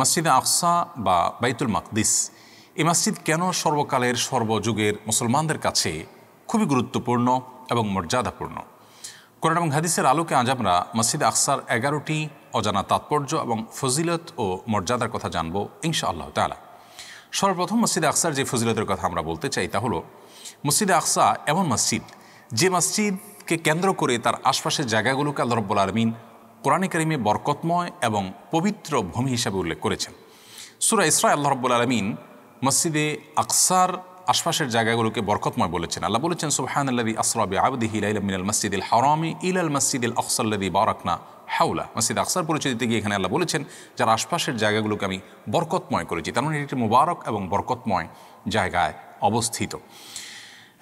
মসজিদে আফসা বা বাইতুল মাকদিস এই মসজিদ কেন সর্বকালের সর্বযুগের মুসলমানদের কাছে খুবই গুরুত্বপূর্ণ এবং মর্যাদাপূর্ণ কোরআন এবং হাদিসের আলোকে আজ আমরা মসজিদ আকসার এগারোটি অজানা তাৎপর্য এবং ফজিলত ও মর্যাদার কথা জানব ইনশা আল্লাহ তালা সর্বপ্রথম মসজিদ আকসার যে ফজিলতের কথা আমরা বলতে চাই তা হলো মসজিদ আকসা এমন মসজিদ যে মসজিদকে কেন্দ্র করে তার আশপাশের জায়গাগুলোকে আল্লাহ রব্বুল আলমিন কোরআনে কারিমে বরকতময় এবং পবিত্র ভূমি হিসাবে উল্লেখ করেছেন সুরা ইসরা আল্লাহ রব্বুল আলমিন মসজিদে আকসার আশপাশের জায়গাগুলোকে বরকতময় বলেছেন আল্লাহ বলেছেন সুবহানাল্লাযী আসরা মসজিদ ইল মিনাল ইল আল মসজিদ ইল আকসাল্লাযী বারাকনা হাওলা মসজিদ আকসার পরিচিতিতে গিয়ে এখানে আল্লাহ বলেছেন যার আশপাশের জায়গাগুলোকে আমি বরকতময় করেছি তার মানে এটি মুবারক এবং বরকতময় জায়গায় অবস্থিত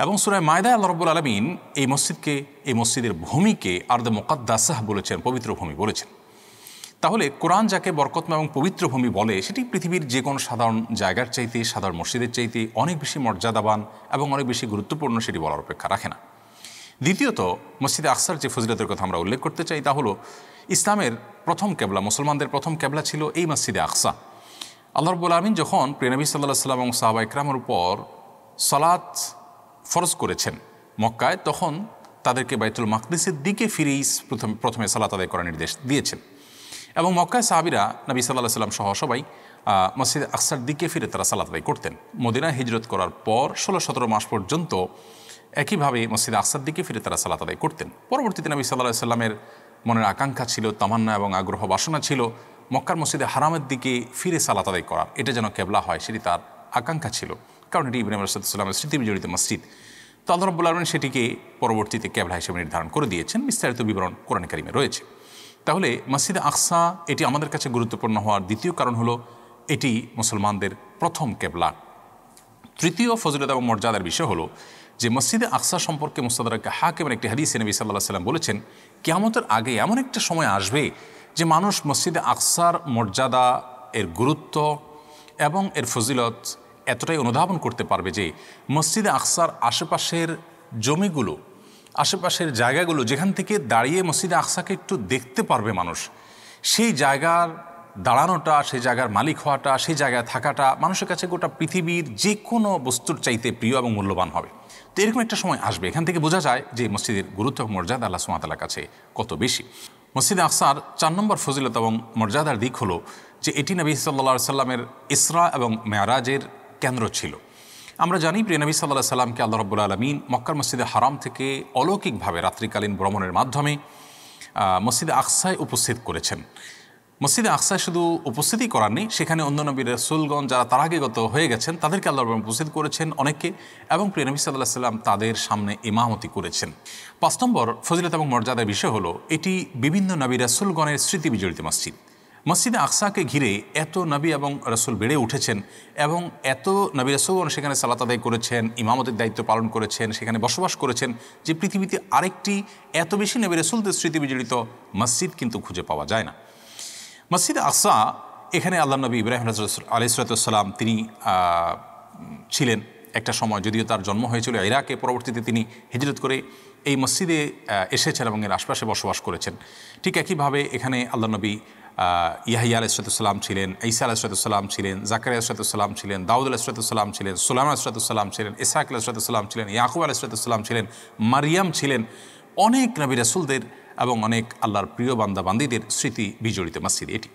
এবং সুরায় মায়দা আল্লাহ রব্বুল আলমিন এই মসজিদকে এই মসজিদের ভূমিকে আর্দ মোকাদ্দাসাহ বলেছেন পবিত্র ভূমি বলেছেন তাহলে কোরআন যাকে বরকতমা এবং পবিত্র ভূমি বলে সেটি পৃথিবীর যে কোনো সাধারণ জায়গার চাইতে সাধারণ মসজিদের চাইতে অনেক বেশি মর্যাদাবান এবং অনেক বেশি গুরুত্বপূর্ণ সেটি বলার অপেক্ষা রাখে না দ্বিতীয়ত মসজিদে আকসার যে ফজিলতের কথা আমরা উল্লেখ করতে চাই তা হলো ইসলামের প্রথম ক্যাবলা মুসলমানদের প্রথম ক্যাবলা ছিল এই মসজিদে আকসা আল্লাহ রব্বুল আলমিন যখন প্রিয়নবী সাল্লাহ সাল্লাম এবং সাহাবা ইকরামের উপর সলাৎ ফরজ করেছেন মক্কায় তখন তাদেরকে বাইতুল মাকদিসের দিকে ফিরেই প্রথম প্রথমে সালাত আদায় করার নির্দেশ দিয়েছেন এবং মক্কায় সাহাবিরা নবী সাল্লাহ সাল্লাম সহ সবাই মসজিদ আকসার দিকে ফিরে তারা সালাত আদায় করতেন মদিনা হিজরত করার পর ষোলো সতেরো মাস পর্যন্ত একইভাবে মসজিদ আকসার দিকে ফিরে তারা সালাত আদায় করতেন পরবর্তীতে নবী সাল্লাহ সাল্লামের মনের আকাঙ্ক্ষা ছিল তামান্না এবং আগ্রহ বাসনা ছিল মক্কার মসজিদে হারামের দিকে ফিরে সালাত আদায় করার এটা যেন কেবলা হয় সেটি তার আকাঙ্ক্ষা ছিল কারণ এটি ইব্রাহিম রাসাদামের স্মৃতি বিজড়িত মসজিদ তো আল্লাহ রব্বুল আলমিন সেটিকে পরবর্তীতে ক্যাবলা হিসেবে নির্ধারণ করে দিয়েছেন বিস্তারিত বিবরণ কোরআন কারিমে রয়েছে তাহলে মসজিদে আকসা এটি আমাদের কাছে গুরুত্বপূর্ণ হওয়ার দ্বিতীয় কারণ হলো এটি মুসলমানদের প্রথম ক্যাবলা তৃতীয় ফজলত এবং মর্যাদার বিষয় হলো যে মসজিদে আকসা সম্পর্কে মুস্তাদারকে এবং একটি হাদিস নবী সাল্লাহ সাল্লাম বলেছেন কেয়ামতের আগে এমন একটা সময় আসবে যে মানুষ মসজিদে আকসার মর্যাদা এর গুরুত্ব এবং এর ফজিলত এতটাই অনুধাবন করতে পারবে যে মসজিদে আকসার আশেপাশের জমিগুলো আশেপাশের জায়গাগুলো যেখান থেকে দাঁড়িয়ে মসজিদে আকসাকে একটু দেখতে পারবে মানুষ সেই জায়গার দাঁড়ানোটা সেই জায়গার মালিক হওয়াটা সেই জায়গায় থাকাটা মানুষের কাছে গোটা পৃথিবীর যে কোনো বস্তুর চাইতে প্রিয় এবং মূল্যবান হবে তো এরকম একটা সময় আসবে এখান থেকে বোঝা যায় যে মসজিদের গুরুত্ব মর্যাদা আল্লাহ সুমাতালার কাছে কত বেশি মসজিদে আকসার চার নম্বর ফজিলত এবং মর্যাদার দিক হলো যে এটি নবী সাল্লা সাল্লামের ইসরা এবং মেয়ারাজের কেন্দ্র ছিল আমরা জানি প্রিয় নবী সাল্লাহ সাল্লামকে আল্লাহ রব্বুল আলমিন মক্কার মসজিদে হারাম থেকে অলৌকিকভাবে রাত্রিকালীন ভ্রমণের মাধ্যমে মসজিদে আকসায় উপস্থিত করেছেন মসজিদে আকসায় শুধু উপস্থিতি করাননি সেখানে অন্য নবীর সুলগণ যারা তারাগেগত হয়ে গেছেন তাদেরকে আল্লাহ রব্বান উপস্থিত করেছেন অনেককে এবং প্রিয় নবী সাল্লাহ সাল্লাম তাদের সামনে ইমামতি করেছেন পাঁচ নম্বর ফজিলত এবং মর্যাদার বিষয় হলো এটি বিভিন্ন নবীর সুলগণের স্মৃতি বিজড়িত মসজিদ মসজিদে আকসাকে ঘিরে এত নবী এবং রসুল বেড়ে উঠেছেন এবং এত নবী রসুল সেখানে সালাত আদায় করেছেন ইমামতের দায়িত্ব পালন করেছেন সেখানে বসবাস করেছেন যে পৃথিবীতে আরেকটি এত বেশি নবী রসুলদের স্মৃতি বিজড়িত মসজিদ কিন্তু খুঁজে পাওয়া যায় না মসজিদ আকসা এখানে আল্লাহ নবী ইব্রাহিম আলাইসালাম তিনি ছিলেন একটা সময় যদিও তার জন্ম হয়েছিল ইরাকে পরবর্তীতে তিনি হিজরত করে এই মসজিদে এসেছেন এবং এর আশপাশে বসবাস করেছেন ঠিক একইভাবে এখানে আল্লাহ নবী ইয়াহিয়া আলাইসালাম ছিলেন ঈসা আলাইসালাম ছিলেন জাকারিয়া আলাইসালাম ছিলেন দাউদ আলাইসালাম ছিলেন সুলাম আলাইসালাম ছিলেন ইসাহাক আলাইসালাম ছিলেন ইয়াকুব আলাইসালাম ছিলেন মারিয়াম ছিলেন অনেক নবী রাসুলদের এবং অনেক আল্লাহর প্রিয় বান্দাবান্দিদের স্মৃতি বিজড়িত মসজিদ এটি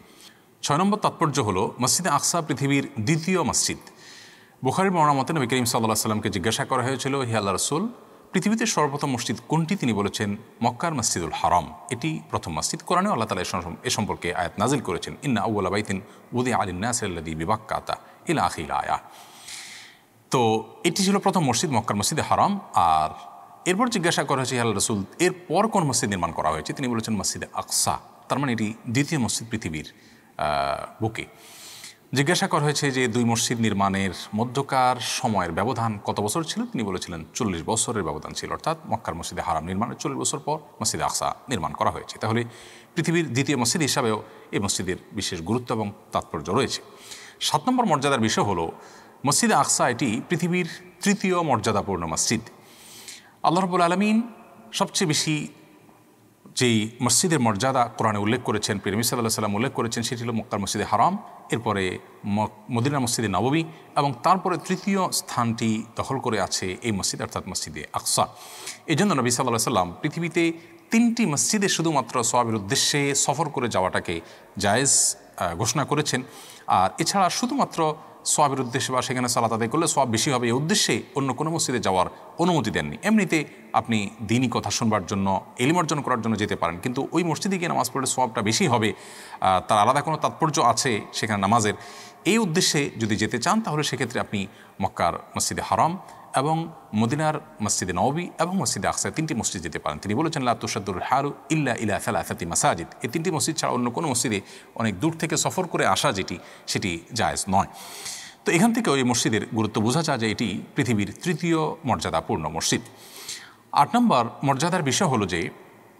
ছয় নম্বর তাৎপর্য হলো মসজিদে আকসা পৃথিবীর দ্বিতীয় মসজিদ বুখারি মরামতে নবী করিম সাল্লাহ সাল্লামকে জিজ্ঞাসা করা হয়েছিল হিয়া আল্লাহ রসুল পৃথিবীতে সর্বপ্রথম মসজিদ কোনটি তিনি বলেছেন মক্কার মসজিদুল হারাম এটি প্রথম মসজিদ কোরআনে আল্লাহ তালা এ সম্পর্কে আয়াত নাজিল করেছেন ইন্না আউ্লা বাইতিন উদি আলিনাসি বিবাক কাতা ইলা আখিল আয়া তো এটি ছিল প্রথম মসজিদ মক্কার মসজিদে হারাম আর এরপর জিজ্ঞাসা করা হয়েছে আল্লাহ রসুল এরপর কোন মসজিদ নির্মাণ করা হয়েছে তিনি বলেছেন মসজিদে আকসা তার মানে এটি দ্বিতীয় মসজিদ পৃথিবীর বুকে জিজ্ঞাসা করা হয়েছে যে দুই মসজিদ নির্মাণের মধ্যকার সময়ের ব্যবধান কত বছর ছিল তিনি বলেছিলেন চল্লিশ বছরের ব্যবধান ছিল অর্থাৎ মক্কার মসজিদে হারাম নির্মাণের চল্লিশ বছর পর মসজিদে আকসা নির্মাণ করা হয়েছে তাহলে পৃথিবীর দ্বিতীয় মসজিদ হিসাবেও এই মসজিদের বিশেষ গুরুত্ব এবং তাৎপর্য রয়েছে সাত নম্বর মর্যাদার বিষয় হলো মসজিদে আকসা এটি পৃথিবীর তৃতীয় মর্যাদাপূর্ণ মসজিদ আল্লাহ রবুল আলমিন সবচেয়ে বেশি যেই মসজিদের মর্যাদা কোরআনে উল্লেখ করেছেন পীর মিসাদ আল্লাহ সাল্লাম উল্লেখ করেছেন সেটি হল মক্কার মসজিদে হারাম এরপরে মদিনা মসজিদে নববী এবং তারপরে তৃতীয় স্থানটি দখল করে আছে এই মসজিদ অর্থাৎ মসজিদে আকসা এই জন্য নবী সাল্লাহ সাল্লাম পৃথিবীতে তিনটি মসজিদে শুধুমাত্র সবাবের উদ্দেশ্যে সফর করে যাওয়াটাকে জায়েজ ঘোষণা করেছেন আর এছাড়া শুধুমাত্র সোয়াবের উদ্দেশ্যে বা সেখানে সালাত আদায় করলে সোয়াব বেশি হবে এই উদ্দেশ্যে অন্য কোনো মসজিদে যাওয়ার অনুমতি দেননি এমনিতে আপনি দিনই কথা শুনবার জন্য এলিম অর্জন করার জন্য যেতে পারেন কিন্তু ওই মসজিদে গিয়ে নামাজ পড়লে সোয়াবটা বেশি হবে তার আলাদা কোনো তাৎপর্য আছে সেখানে নামাজের এই উদ্দেশ্যে যদি যেতে চান তাহলে সেক্ষেত্রে আপনি মক্কার মসজিদে হারাম এবং মদিনার মসজিদে নবী এবং মসজিদে আকসা তিনটি মসজিদ যেতে পারেন তিনি বলেছেন লাতুসাদুল হারু ইল্লা ইলা সালাসাতি মাসাজিদ এই তিনটি মসজিদ ছাড়া অন্য কোনো মসজিদে অনেক দূর থেকে সফর করে আসা যেটি সেটি জায়জ নয় তো এখান থেকে ওই মসজিদের গুরুত্ব বোঝা যায় যে এটি পৃথিবীর তৃতীয় মর্যাদাপূর্ণ মসজিদ আট নম্বর মর্যাদার বিষয় হলো যে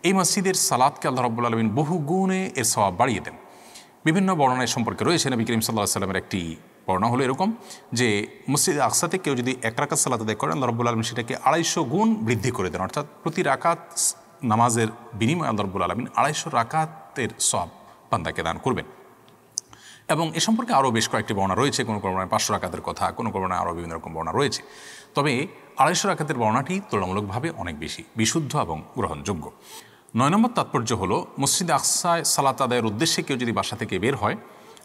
এই মসজিদের সালাদকে আল্লাহ রব্বুল আলমিন বহু গুণে এর সবাব বাড়িয়ে দেন বিভিন্ন বর্ণনায় সম্পর্কে রয়েছে নবী করিম সাল্লাহ সাল্লামের একটি বর্ণা হলো এরকম যে মুসজিদ আকসাতে কেউ যদি এক রাকাত সালাত আদায় করেন আল্লাহ রব্বুল আলমিন সেটাকে আড়াইশো গুণ বৃদ্ধি করে দেন অর্থাৎ প্রতি রাকাত নামাজের বিনিময়ে আল্লাহ রব্বুল আলমিন আড়াইশো রাকাতের সব বান্দাকে দান করবেন এবং এ সম্পর্কে আরও বেশ কয়েকটি বর্ণনা রয়েছে কোনো কোনো পাঁচশো রাকাতের কথা কোনো কোনো আরও বিভিন্ন রকম বর্ণনা রয়েছে তবে আড়াইশো রাকাতের বর্ণাটি তুলনামূলকভাবে অনেক বেশি বিশুদ্ধ এবং গ্রহণযোগ্য নয় নম্বর তাৎপর্য হলো মসজিদ আকসায় সালাত আদায়ের উদ্দেশ্যে কেউ যদি বাসা থেকে বের হয়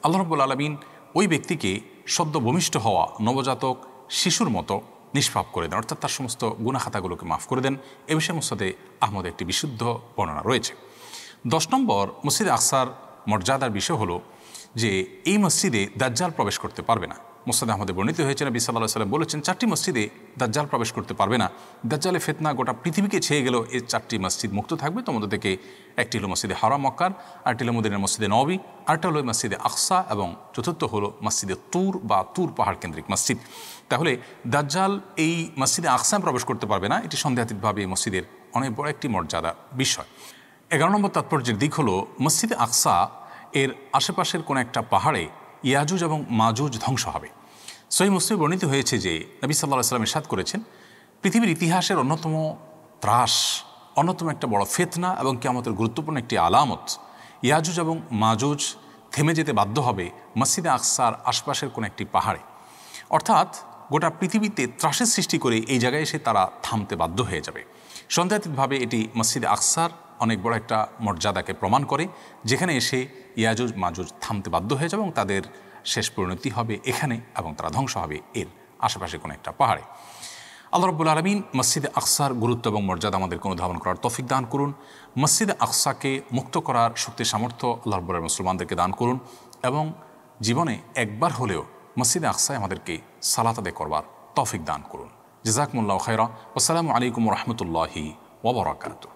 আল্লাহ রব্বুল আলমিন ওই ব্যক্তিকে সদ্য ভূমিষ্ঠ হওয়া নবজাতক শিশুর মতো নিষ্পাপ করে দেন অর্থাৎ তার সমস্ত গুণাখাতাগুলোকে মাফ করে দেন এ বিষয়ে মুসাদে আহমদের একটি বিশুদ্ধ বর্ণনা রয়েছে দশ নম্বর মসজিদে আকসার মর্যাদার বিষয় হলো যে এই মসজিদে দাজ্জাল প্রবেশ করতে পারবে না মোসাদ আহমদে বর্ণিত হয়েছে বিশাল সাল্লাহ সাল্লাম বলেছেন চারটি মসজিদে দাজ্জাল প্রবেশ করতে পারবে না দাজ্জালে ফেতনা গোটা পৃথিবীকে ছেয়ে গেল এই চারটি মসজিদ মুক্ত থাকবে তোমাদের থেকে একটি হলো মসজিদে হারা মক্কার আরটি হলো মুদিনের মসজিদে নবী আরটা হলো মসজিদে আকসা এবং চতুর্থ হলো মসজিদে তুর বা তুর পাহাড় কেন্দ্রিক মসজিদ তাহলে দাজ্জাল এই মসজিদে আকসায় প্রবেশ করতে পারবে না এটি সন্দেহাতীতভাবে এই মসজিদের অনেক বড় একটি মর্যাদা বিষয় এগারো নম্বর তাৎপর্যের দিক হলো মসজিদে আকসা এর আশেপাশের কোনো একটা পাহাড়ে ইয়াজুজ এবং মাজুজ ধ্বংস হবে সহি মুসলিম বর্ণিত হয়েছে যে নবী সাল্লাহ সাল্লাম ইসাদ করেছেন পৃথিবীর ইতিহাসের অন্যতম ত্রাস অন্যতম একটা বড় ফেতনা এবং কেমতের গুরুত্বপূর্ণ একটি আলামত ইয়াজুজ এবং মাজুজ থেমে যেতে বাধ্য হবে মসজিদে আকসার আশপাশের কোনো একটি পাহাড়ে অর্থাৎ গোটা পৃথিবীতে ত্রাসের সৃষ্টি করে এই জায়গায় এসে তারা থামতে বাধ্য হয়ে যাবে সন্দেহাতীতভাবে এটি মসজিদে আকসার অনেক বড় একটা মর্যাদাকে প্রমাণ করে যেখানে এসে ইয়াজুজ মাজুজ থামতে বাধ্য হয়ে যাবে এবং তাদের শেষ পরিণতি হবে এখানে এবং তারা ধ্বংস হবে এর আশেপাশে কোনো একটা পাহাড়ে আল্লাহ রব্বুল আলমিন মসজিদে আকসার গুরুত্ব এবং মর্যাদা আমাদের কোনো ধাবন করার তফিক দান করুন মসজিদে আকসাকে মুক্ত করার শক্তি সামর্থ্য আল্লাহ রব্বুল মুসলমানদেরকে দান করুন এবং জীবনে একবার হলেও মসজিদে আকসায় আমাদেরকে সালাত আদায় করবার তফিক দান করুন জেজাকমুল্লাহ খায়রা আসসালামু আলাইকুম রহমতুল্লাহি ওবরাকাতু